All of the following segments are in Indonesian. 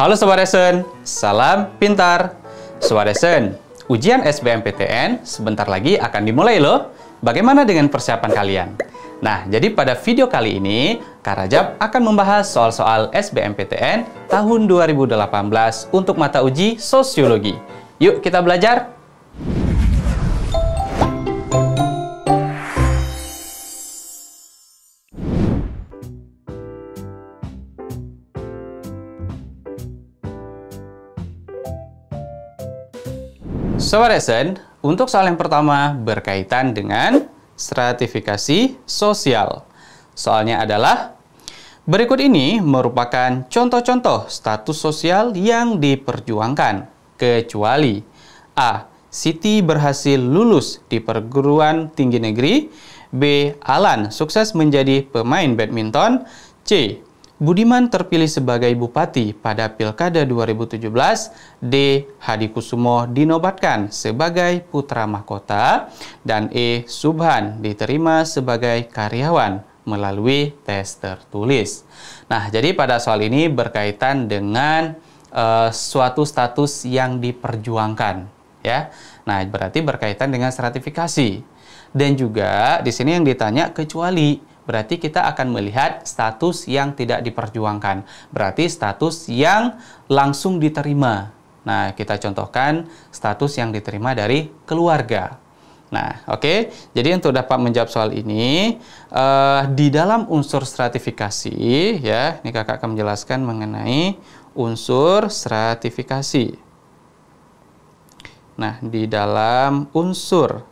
Halo Sobat Resen, salam pintar. Sobat Resen, ujian SBMPTN sebentar lagi akan dimulai loh. Bagaimana dengan persiapan kalian? Nah, jadi pada video kali ini, Kak Rajab akan membahas soal-soal SBMPTN tahun 2018 untuk mata uji sosiologi. Yuk kita belajar! Sobat Resen, untuk soal yang pertama berkaitan dengan stratifikasi sosial. Soalnya adalah berikut ini merupakan contoh-contoh status sosial yang diperjuangkan kecuali A. Siti berhasil lulus di perguruan tinggi negeri B. Alan sukses menjadi pemain badminton C. Budiman terpilih sebagai bupati pada Pilkada 2017, D. Hadi Kusumo dinobatkan sebagai putra mahkota, dan E. Subhan diterima sebagai karyawan melalui tes tertulis. Nah, jadi pada soal ini berkaitan dengan uh, suatu status yang diperjuangkan, ya. Nah, berarti berkaitan dengan stratifikasi. Dan juga di sini yang ditanya kecuali berarti kita akan melihat status yang tidak diperjuangkan. Berarti status yang langsung diterima. Nah, kita contohkan status yang diterima dari keluarga. Nah, oke. Okay? Jadi untuk dapat menjawab soal ini, uh, di dalam unsur stratifikasi, ya, ini kakak akan menjelaskan mengenai unsur stratifikasi. Nah, di dalam unsur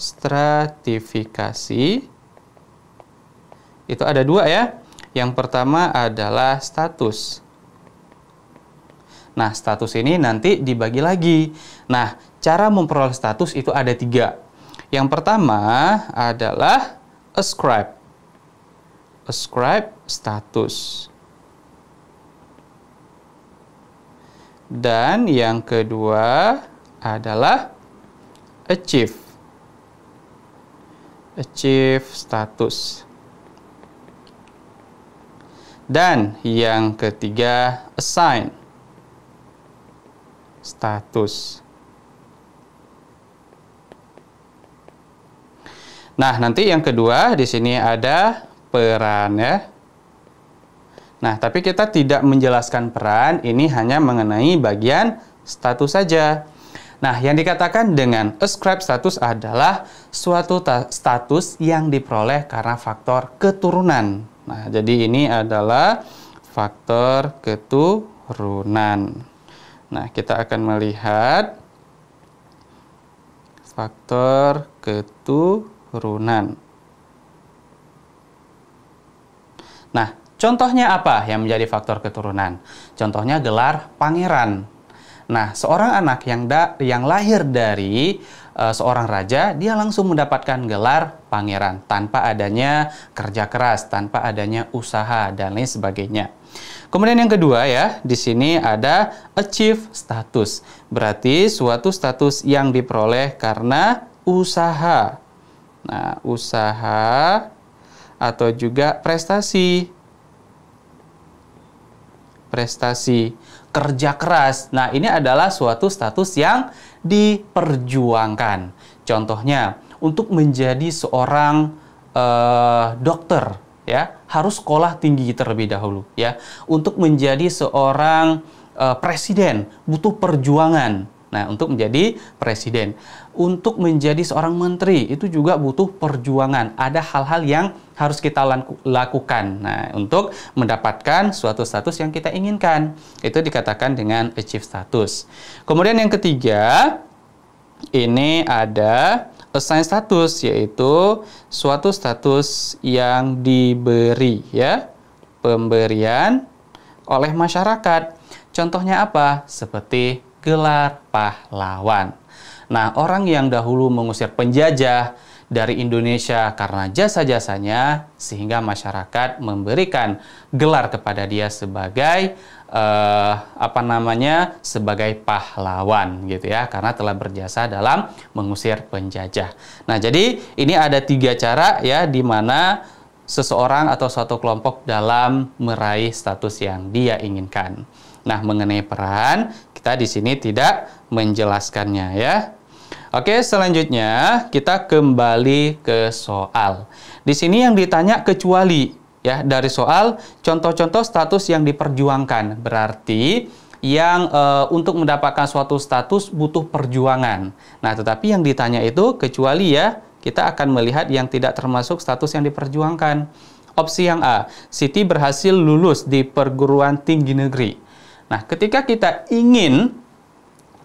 stratifikasi, itu ada dua ya. Yang pertama adalah status. Nah, status ini nanti dibagi lagi. Nah, cara memperoleh status itu ada tiga. Yang pertama adalah ascribe. Ascribe status. Dan yang kedua adalah achieve. Achieve status. Dan yang ketiga, assign. Status. Nah, nanti yang kedua di sini ada peran ya. Nah, tapi kita tidak menjelaskan peran, ini hanya mengenai bagian status saja. Nah, yang dikatakan dengan ascribe status adalah suatu status yang diperoleh karena faktor keturunan. Nah, jadi ini adalah faktor keturunan. Nah, kita akan melihat faktor keturunan. Nah, contohnya apa yang menjadi faktor keturunan? Contohnya gelar pangeran. Nah, seorang anak yang da yang lahir dari uh, seorang raja, dia langsung mendapatkan gelar pangeran tanpa adanya kerja keras, tanpa adanya usaha dan lain sebagainya. Kemudian yang kedua ya, di sini ada achieve status. Berarti suatu status yang diperoleh karena usaha. Nah, usaha atau juga prestasi. Prestasi kerja keras. Nah, ini adalah suatu status yang diperjuangkan. Contohnya, untuk menjadi seorang uh, dokter ya, harus sekolah tinggi terlebih dahulu ya. Untuk menjadi seorang uh, presiden butuh perjuangan Nah, untuk menjadi presiden, untuk menjadi seorang menteri itu juga butuh perjuangan. Ada hal-hal yang harus kita lakukan. Nah, untuk mendapatkan suatu status yang kita inginkan, itu dikatakan dengan achieve status. Kemudian yang ketiga, ini ada assign status yaitu suatu status yang diberi ya, pemberian oleh masyarakat. Contohnya apa? Seperti gelar pahlawan. Nah, orang yang dahulu mengusir penjajah dari Indonesia karena jasa-jasanya, sehingga masyarakat memberikan gelar kepada dia sebagai eh, apa namanya sebagai pahlawan gitu ya, karena telah berjasa dalam mengusir penjajah. Nah, jadi ini ada tiga cara ya di mana seseorang atau suatu kelompok dalam meraih status yang dia inginkan. Nah, mengenai peran, kita di sini tidak menjelaskannya ya. Oke, selanjutnya kita kembali ke soal. Di sini yang ditanya kecuali ya dari soal contoh-contoh status yang diperjuangkan. Berarti yang e, untuk mendapatkan suatu status butuh perjuangan. Nah, tetapi yang ditanya itu kecuali ya kita akan melihat yang tidak termasuk status yang diperjuangkan. Opsi yang A, Siti berhasil lulus di perguruan tinggi negeri. Nah, ketika kita ingin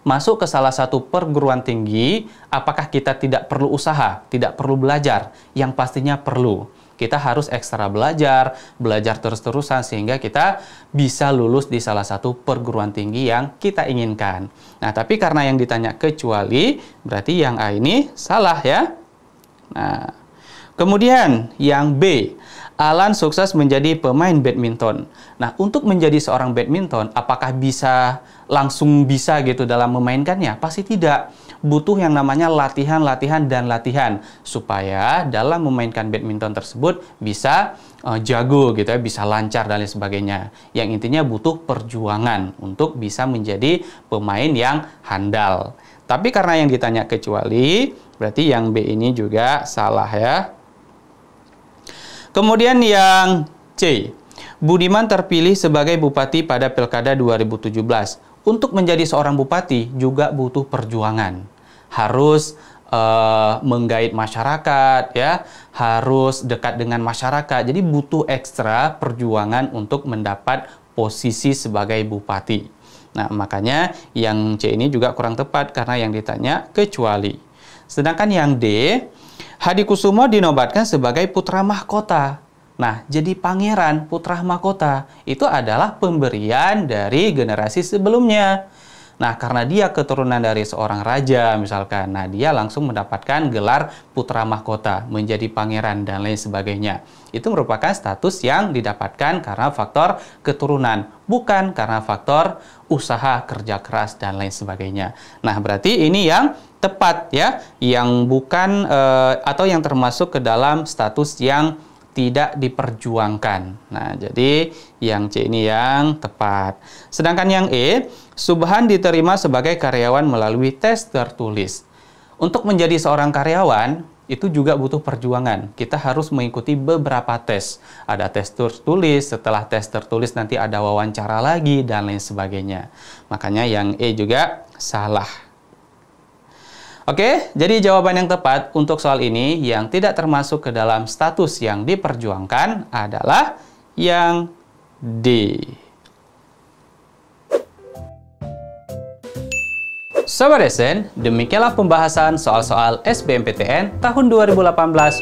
masuk ke salah satu perguruan tinggi, apakah kita tidak perlu usaha, tidak perlu belajar? Yang pastinya perlu. Kita harus ekstra belajar, belajar terus-terusan sehingga kita bisa lulus di salah satu perguruan tinggi yang kita inginkan. Nah, tapi karena yang ditanya kecuali, berarti yang A ini salah ya. Nah, kemudian yang B, Alan sukses menjadi pemain badminton. Nah, untuk menjadi seorang badminton, apakah bisa langsung bisa gitu dalam memainkannya? Pasti tidak. Butuh yang namanya latihan, latihan, dan latihan supaya dalam memainkan badminton tersebut bisa uh, jago gitu ya, bisa lancar dan lain sebagainya. Yang intinya butuh perjuangan untuk bisa menjadi pemain yang handal. Tapi karena yang ditanya kecuali, berarti yang B ini juga salah ya. Kemudian yang C. Budiman terpilih sebagai bupati pada Pilkada 2017. Untuk menjadi seorang bupati juga butuh perjuangan. Harus uh, menggait masyarakat ya, harus dekat dengan masyarakat. Jadi butuh ekstra perjuangan untuk mendapat posisi sebagai bupati. Nah, makanya yang C ini juga kurang tepat karena yang ditanya kecuali Sedangkan yang D, Hadikusumo dinobatkan sebagai putra mahkota. Nah, jadi pangeran putra mahkota itu adalah pemberian dari generasi sebelumnya. Nah, karena dia keturunan dari seorang raja misalkan, nah dia langsung mendapatkan gelar putra mahkota, menjadi pangeran dan lain sebagainya. Itu merupakan status yang didapatkan karena faktor keturunan, bukan karena faktor usaha kerja keras dan lain sebagainya. Nah, berarti ini yang tepat ya, yang bukan e, atau yang termasuk ke dalam status yang tidak diperjuangkan. Nah, jadi yang C ini yang tepat. Sedangkan yang E, Subhan diterima sebagai karyawan melalui tes tertulis. Untuk menjadi seorang karyawan, itu juga butuh perjuangan. Kita harus mengikuti beberapa tes. Ada tes tertulis, setelah tes tertulis nanti ada wawancara lagi, dan lain sebagainya. Makanya yang E juga salah. Oke, jadi jawaban yang tepat untuk soal ini yang tidak termasuk ke dalam status yang diperjuangkan adalah yang D. Sobat Esen, demikianlah pembahasan soal-soal SBMPTN tahun 2018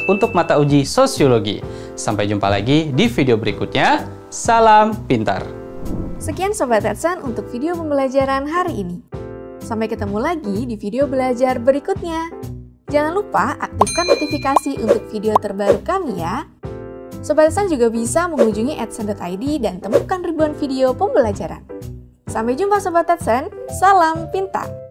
untuk mata uji sosiologi. Sampai jumpa lagi di video berikutnya. Salam pintar! Sekian Sobat Edson untuk video pembelajaran hari ini. Sampai ketemu lagi di video belajar berikutnya. Jangan lupa aktifkan notifikasi untuk video terbaru kami ya. Sobat San juga bisa mengunjungi adsen.id dan temukan ribuan video pembelajaran. Sampai jumpa Sobat Adsen, salam pintar!